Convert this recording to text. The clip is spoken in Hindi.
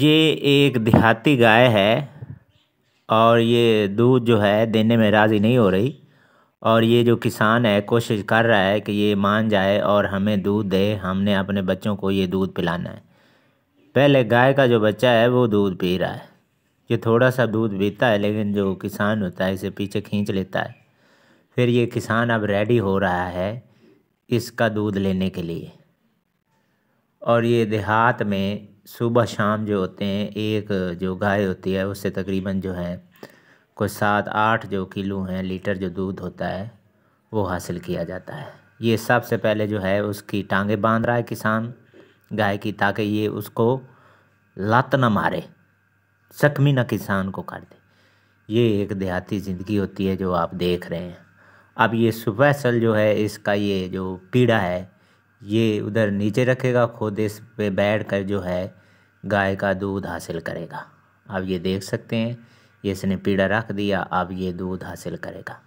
ये एक देहाती गाय है और ये दूध जो है देने में राज़ी नहीं हो रही और ये जो किसान है कोशिश कर रहा है कि ये मान जाए और हमें दूध दे हमने अपने बच्चों को ये दूध पिलाना है पहले गाय का जो बच्चा है वो दूध पी रहा है ये थोड़ा सा दूध पीता है लेकिन जो किसान होता है इसे पीछे खींच लेता है फिर ये किसान अब रेडी हो रहा है इसका दूध लेने के लिए और ये देहात में सुबह शाम जो होते हैं एक जो गाय होती है उससे तकरीबन जो है कोई सात आठ जो किलो हैं लीटर जो दूध होता है वो हासिल किया जाता है ये सबसे पहले जो है उसकी टांगे बांध रहा है किसान गाय की ताकि ये उसको लत ना मारे जख्मी ना किसान को कर दे ये एक देहाती ज़िंदगी होती है जो आप देख रहे हैं अब ये सुबह सल जो है इसका ये जो पीड़ा है ये उधर नीचे रखेगा खुद इस पे बैठ कर जो है गाय का दूध हासिल करेगा आप ये देख सकते हैं ये इसने पीड़ा रख दिया अब ये दूध हासिल करेगा